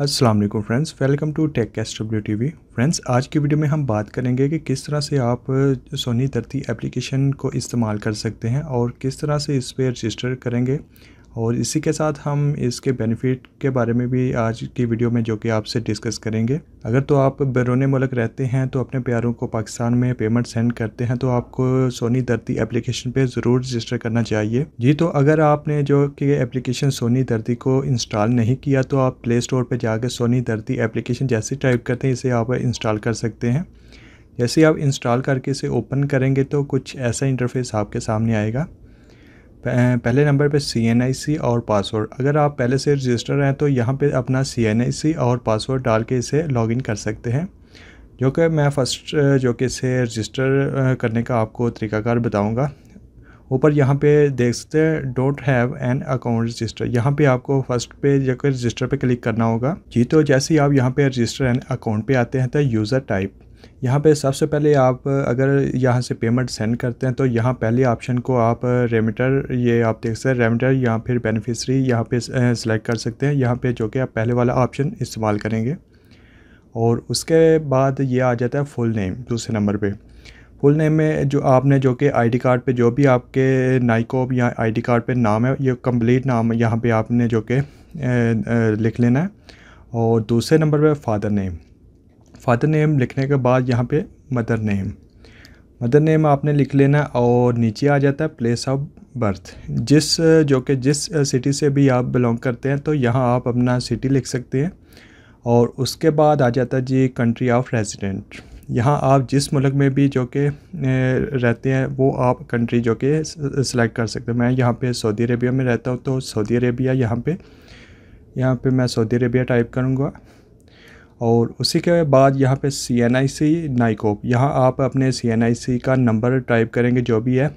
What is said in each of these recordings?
अस्सलाम वालेकुम friends welcome to tech S W T V friends आज की वीडियो में हम बात करेंगे कि किस तरह से आप सोनी तरती एप्लीकेशन को इस्तेमाल कर सकते हैं और किस तरह से इस पर रजिस्टर करेंगे और इसी के साथ हम इसके बेनिफिट के बारे में भी आज की वीडियो में जो कि आपसे डिस्कस करेंगे अगर तो आप बैरून मुल्क रहते हैं तो अपने प्यारों को पाकिस्तान में पेमेंट सेंड करते हैं तो आपको सोनी धरती एप्लीकेशन पे ज़रूर रजिस्टर करना चाहिए जी तो अगर आपने जो कि एप्लीकेशन सोनी धरती को इंस्टॉल नहीं किया तो आप प्ले स्टोर पर जाकर सोनी धरती एप्लीकेशन जैसे टाइप करते हैं इसे आप इंस्टॉल कर सकते हैं जैसे आप इंस्टॉल करके इसे ओपन करेंगे तो कुछ ऐसा इंटरफेस आपके सामने आएगा पहले नंबर पे सी और पासवर्ड अगर आप पहले से रजिस्टर हैं तो यहाँ पे अपना सी और पासवर्ड डाल के इसे लॉगिन कर सकते हैं जो कि मैं फ़र्स्ट जो कि इसे रजिस्टर करने का आपको तरीकाकार बताऊँगा ऊपर यहाँ पे देख सकते हैं don't have an account register यहाँ पे आपको फर्स्ट पे कि रजिस्टर पे क्लिक करना होगा जी तो जैसे ही आप यहाँ पे रजिस्टर एंड अकाउंट पे आते हैं तो यूज़र टाइप यहाँ पे सबसे पहले आप अगर यहाँ से पेमेंट सेंड करते हैं तो यहाँ पहले ऑप्शन को आप रेमिटर ये आप देख सकते हैं रेमिटर या फिर बेनिफिशरी यहाँ पे सिलेक्ट कर सकते हैं यहाँ पे जो कि आप पहले वाला ऑप्शन इस्तेमाल करेंगे और उसके बाद ये आ जाता है फुल नेम दूसरे नंबर पे फुल नेम में जो आपने जो कि आई कार्ड पर जो भी आपके नाइकोप या आई कार्ड पर नाम है ये कंप्लीट नाम यहाँ पर आपने जो कि लिख लेना है और दूसरे नंबर पर फादर नेम फादर नेम लिखने के बाद यहाँ पे मदर नेम मदर नेम आपने लिख लेना और नीचे आ जाता है प्लेस ऑफ बर्थ जिस जो कि जिस सिटी से भी आप बिलोंग करते हैं तो यहाँ आप अपना सिटी लिख सकते हैं और उसके बाद आ जाता है जी कंट्री ऑफ रेजिडेंट यहाँ आप जिस मुल्क में भी जो कि रहते हैं वो आप कंट्री जो कि सिलेक्ट कर सकते हैं मैं यहाँ पे सऊदी अरेबिया में रहता हूँ तो सऊदी अरेबिया यहाँ पे यहाँ पे मैं सऊदी अरेबिया टाइप करूँगा और उसी के बाद यहाँ पे सी एन आई सी नाइकोप यहाँ आप अपने सी एन आई सी का नंबर टाइप करेंगे जो भी है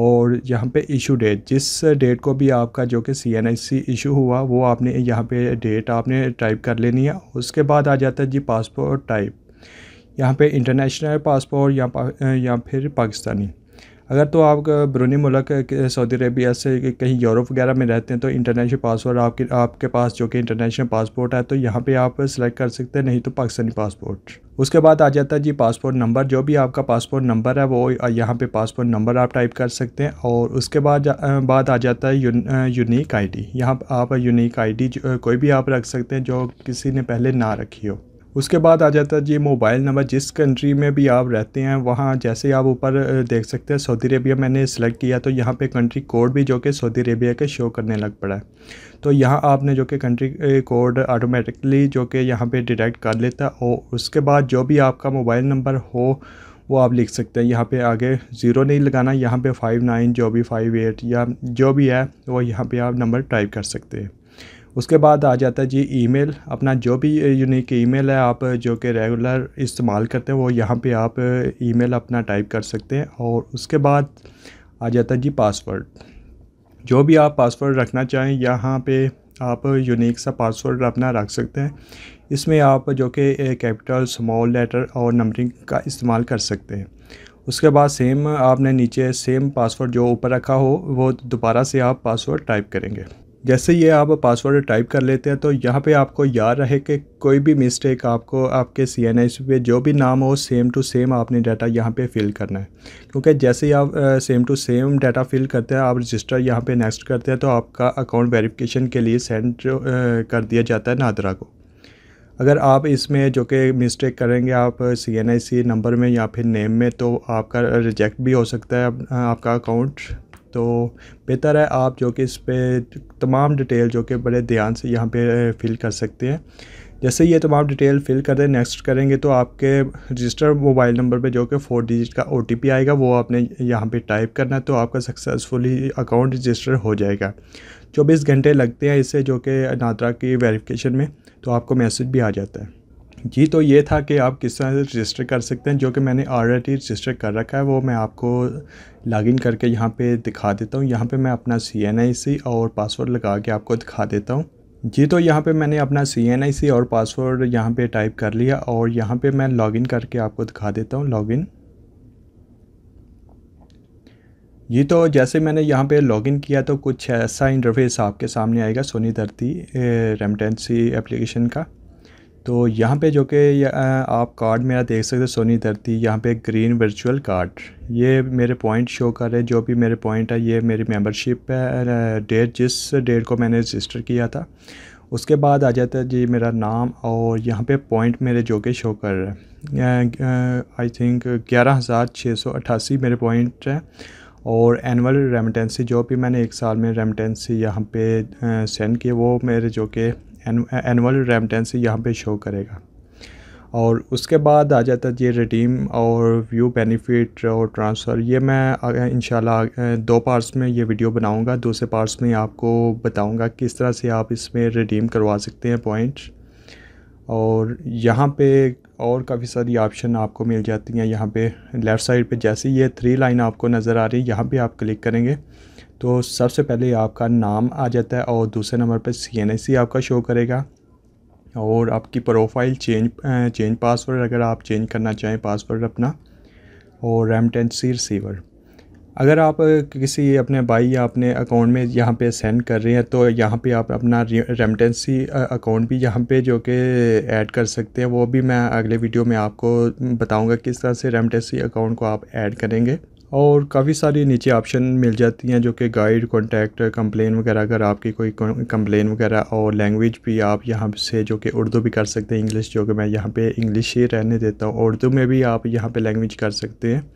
और यहाँ पे इशू डेट जिस डेट को भी आपका जो कि सी एन आई सी इशू हुआ वो आपने यहाँ पे डेट आपने टाइप कर लेनी है उसके बाद आ जाता है जी पासपोर्ट टाइप यहाँ पे इंटरनेशनल पासपोर्ट या या फिर पाकिस्तानी अगर तो आप बरूनी मुल्क सऊदी अरबिया से कहीं यूरोप वगैरह में रहते हैं तो इंटरनेशनल पासपोर्ट आपके आपके पास जो कि इंटरनेशनल पासपोर्ट है तो यहाँ पे आप सिलेक्ट कर सकते हैं नहीं तो पाकिस्तानी पासपोर्ट उसके बाद आ जाता है जी पासपोर्ट नंबर जो भी आपका पासपोर्ट नंबर है वो यहाँ पे पासपोर्ट नंबर आप टाइप कर सकते हैं और उसके बाद बाद आ जाता है यूनिक आईडी यहाँ आप यूनिक आईडी कोई भी आप रख सकते हैं जो किसी ने पहले ना रखी हो उसके बाद आ जाता है जी मोबाइल नंबर जिस कंट्री में भी आप रहते हैं वहाँ जैसे आप ऊपर देख सकते हैं सऊदी अरेबिया मैंने सेलेक्ट किया तो यहाँ पे कंट्री कोड भी जो कि सऊदी अरेबिया के शो करने लग पड़ा है तो यहाँ आपने जो कि कंट्री कोड ऑटोमेटिकली जो कि यहाँ पे डिटेक्ट कर लेता है और उसके बाद जो भी आपका मोबाइल नंबर हो वो आप लिख सकते हैं यहाँ पर आगे ज़ीरो नहीं लगाना यहाँ पर फाइव नाइन जो भी फाइव एट या जो भी है वो यहाँ पर आप नंबर टाइप कर सकते हैं उसके बाद आ जाता है जी ईमेल अपना जो भी यूनिक ईमेल है आप जो कि रेगुलर इस्तेमाल करते हैं वो यहाँ पे आप ईमेल अपना टाइप कर सकते हैं और उसके बाद आ जाता है जी पासवर्ड जो भी आप पासवर्ड रखना चाहें यहाँ पे आप यूनिक सा पासवर्ड अपना रख सकते हैं इसमें आप जो कि कैपिटल स्मॉल लेटर और नंबरिंग का इस्तेमाल कर सकते हैं उसके बाद सेम आपने नीचे सेम पासवर्ड जो ऊपर रखा हो वो दोबारा से आप पासवर्ड टाइप करेंगे जैसे ये आप पासवर्ड टाइप कर लेते हैं तो यहाँ पे आपको याद रहे कि कोई भी मिस्टेक आपको आपके सी एन एस पे जो भी नाम हो सेम टू सेम आपने डाटा यहाँ पे फिल करना है क्योंकि जैसे ही आप same to same data fill करते हैं आप रजिस्टर यहाँ पे नेक्स्ट करते हैं तो आपका अकाउंट वेरिफिकेशन के लिए सेंड कर दिया जाता है नादरा को अगर आप इसमें जो कि मिस्टेक करेंगे आप सी एन आई सी नंबर में या फिर नेम में तो आपका रिजेक्ट भी हो सकता है आपका अकाउंट तो बेहतर है आप जो कि इस पर तमाम डिटेल जो कि बड़े ध्यान से यहाँ पे फिल कर सकते हैं जैसे ये तमाम डिटेल फिल कर दें नेक्स्ट करेंगे तो आपके रजिस्टर मोबाइल नंबर पे जो कि फोर डिजिट का ओ आएगा वो आपने यहाँ पे टाइप करना है तो आपका सक्सेसफुली अकाउंट रजिस्टर हो जाएगा चौबीस घंटे लगते हैं इसे जो कि नात्रा की वेरिफिकेशन में तो आपको मैसेज भी आ जाता है जी तो ये था कि आप किस तरह से रजिस्टर कर सकते हैं जो कि मैंने ऑलरेडी रजिस्टर कर रखा है वो मैं आपको लॉगिन करके यहाँ पे दिखा देता हूँ यहाँ पे मैं अपना सी एन आई सी और पासवर्ड लगा के आपको दिखा देता हूँ जी तो यहाँ पे मैंने अपना सी एन आई सी और पासवर्ड यहाँ पे टाइप कर लिया और यहाँ पे मैं लॉगिन करके आपको दिखा देता हूँ लॉगिन जी तो जैसे मैंने यहाँ पे लॉगिन किया तो कुछ ऐसा इंटरफेस आपके सामने आएगा सोनी धरती रेमटेंसी एप्लीकेशन का तो यहाँ पे जो कि आप कार्ड मेरा देख सकते हो सोनी धरती यहाँ पे ग्रीन वर्चुअल कार्ड ये मेरे पॉइंट शो कर रहे हैं जो भी मेरे पॉइंट है ये मेरी मेंबरशिप है डेट जिस डेट को मैंने रजिस्टर किया था उसके बाद आ जाता है जी मेरा नाम और यहाँ पे पॉइंट मेरे जो के शो कर रहे हैं आई थिंक ग्यारह हज़ार छः सौ अट्ठासी मेरे पॉइंट हैं और एनअल रेमिटेंसी जो भी मैंने एक साल में रेमिटेंसी यहाँ पे सेंड किए वो मेरे जो के एनअल रेमटेंसी यहाँ पे शो करेगा और उसके बाद आ जाता है ये रिडीम और व्यू बेनिफिट और ट्रांसफ़र ये मैं इन दो पार्ट्स में ये वीडियो बनाऊंगा दूसरे पार्ट्स में आपको बताऊंगा किस तरह से आप इसमें रिडीम करवा सकते हैं पॉइंट और यहाँ पे और काफ़ी सारी ऑप्शन आपको मिल जाती हैं यहाँ पे लेफ़्ट साइड पे जैसे ये थ्री लाइन आपको नज़र आ रही है यहाँ पर आप क्लिक करेंगे तो सबसे पहले आपका नाम आ जाता है और दूसरे नंबर पर सी आपका शो करेगा और आपकी प्रोफाइल चेंज चेंज पासवर्ड अगर आप चेंज करना चाहें पासवर्ड अपना और रेमटेंसी रिसीवर अगर आप किसी अपने भाई या अपने अकाउंट में यहाँ पे सेंड कर रहे हैं तो यहाँ पे आप अपना रेमटेंसी अकाउंट भी यहाँ पे जो कि ऐड कर सकते हैं वो भी मैं अगले वीडियो में आपको बताऊँगा किस तरह से रेमटेंसी अकाउंट को आप ऐड करेंगे और काफ़ी सारी नीचे ऑप्शन मिल जाती हैं जो कि गाइड कॉन्टैक्ट कम्प्लेन वगैरह अगर आपकी कोई कम्प्लेन वगैरह और लैंग्वेज भी आप यहाँ से जो कि उर्दू भी कर सकते हैं इंग्लिश जो कि मैं यहाँ पे इंग्लिश ही रहने देता हूँ उर्दू में भी आप यहाँ पे लैंग्वेज कर सकते हैं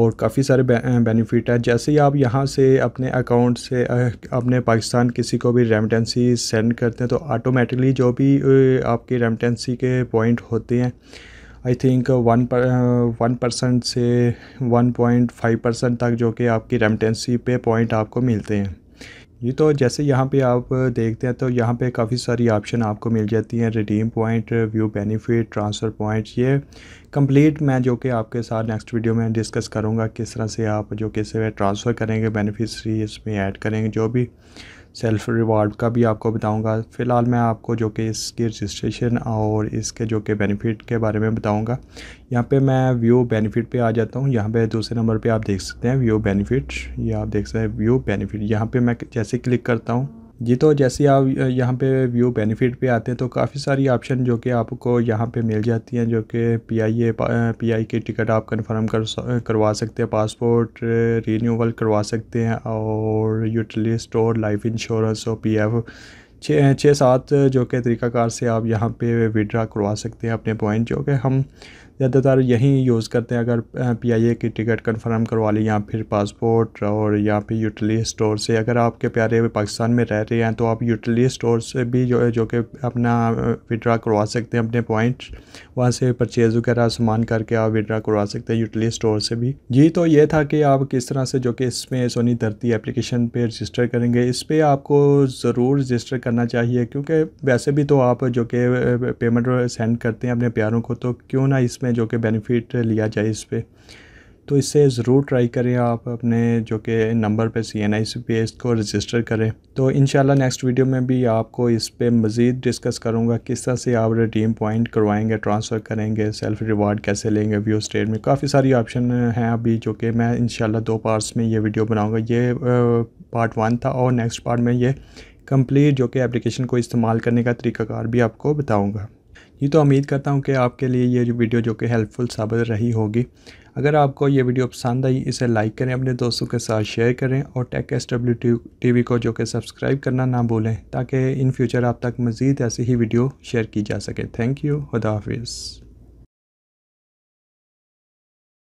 और काफ़ी सारे बेनिफिट हैं जैसे ही आप यहाँ से अपने अकाउंट से अपने पाकिस्तान किसी को भी रेमिटेंसी सेंड करते हैं तो आटोमेटिकली जो भी आपकी रेमिटेंसी के पॉइंट होते हैं आई थिंक वन पर वन परसेंट से वन पॉइंट फाइव परसेंट तक जो कि आपकी रेमटेंसी पे पॉइंट आपको मिलते हैं ये तो जैसे यहाँ पे आप uh, देखते हैं तो यहाँ पे काफ़ी सारी ऑप्शन आपको मिल जाती हैं redeem point view benefit transfer point ये कंप्लीट मैं जो कि आपके साथ नेक्स्ट वीडियो में डिस्कस करूँगा किस तरह से आप जो कि इसे ट्रांसफ़र करेंगे बेनिफिशरी इसमें ऐड करेंगे जो भी सेल्फ रिवार्ड का भी आपको बताऊंगा फ़िलहाल मैं आपको जो कि इसकी रजिस्ट्रेशन और इसके जो कि बेनिफिट के बारे में बताऊंगा यहाँ पे मैं व्यू बेनिफिट पे आ जाता हूँ यहाँ पे दूसरे नंबर पे आप देख सकते हैं व्यू बेनिफिट ये आप देख सकते हैं व्यू बेनिफिट यहाँ पे मैं जैसे क्लिक करता हूँ जी तो जैसे आप यहाँ पे व्यू बेनिफिट पे आते हैं तो काफ़ी सारी ऑप्शन जो कि आपको यहाँ पे मिल जाती हैं जो कि पीआईए पीआई की टिकट आप कंफर्म कर करवा सकते हैं पासपोर्ट रीन्यूअल करवा सकते हैं और यूटिलिटी स्टोर लाइफ इंश्योरेंस और पीएफ छः छः सात जो कि तरीक़ाकार से आप यहाँ पे विड्रा करवा सकते हैं अपने पॉइंट जो कि हम ज़्यादातर यहीं यूज़ करते हैं अगर पीआईए की टिकट कंफर्म करवा ली या फिर पासपोर्ट और या फिर यूटिलिटी स्टोर से अगर आपके प्यारे पाकिस्तान में रह रहे हैं तो आप यूटिलिटी स्टोर से भी जो जो कि अपना विड्रा करवा सकते हैं अपने पॉइंट वहाँ से परचेज़ वगैरह सामान करके आप विड्रा करवा सकते हैं यूटिली स्टोर से भी जी तो ये था कि आप किस तरह से जो कि इसमें सोनी धरती एप्लीकेशन पर रजिस्टर करेंगे इस पर आपको ज़रूर रजिस्टर करना चाहिए क्योंकि वैसे भी तो आप जो कि पेमेंट सेंड करते हैं अपने प्यारों को तो क्यों ना इसमें में जो कि बेनिफिट लिया जाए इस पर तो इससे ज़रूर ट्राई करें आप अपने जो कि नंबर पे सी एन आई सी पी इसको को रजिस्टर करें तो इन नेक्स्ट वीडियो में भी आपको इस पर मज़ीद डिस्कस करूँगा किस तरह से आप रिडीम पॉइंट करवाएंगे ट्रांसफ़र करेंगे सेल्फ रिवार्ड कैसे लेंगे व्यू स्टेट में काफ़ी सारी ऑप्शन हैं अभी जो कि मैं इन दो पार्ट्स में ये वीडियो बनाऊँगा ये पार्ट वन था और नेक्स्ट पार्ट में ये कम्प्लीट जो कि एप्लीकेशन को इस्तेमाल करने का तरीकाकार भी आपको बताऊँगा ये तो उम्मीद करता हूँ कि आपके लिए ये वीडियो जो कि हेल्पफुल साबित रही होगी अगर आपको ये वीडियो पसंद आई इसे लाइक करें अपने दोस्तों के साथ शेयर करें और टेक एस डब्ल्यू टी को जो कि सब्सक्राइब करना ना भूलें ताकि इन फ्यूचर आप तक मज़ीद ऐसी ही वीडियो शेयर की जा सके थैंक यू खुदा हाफिज़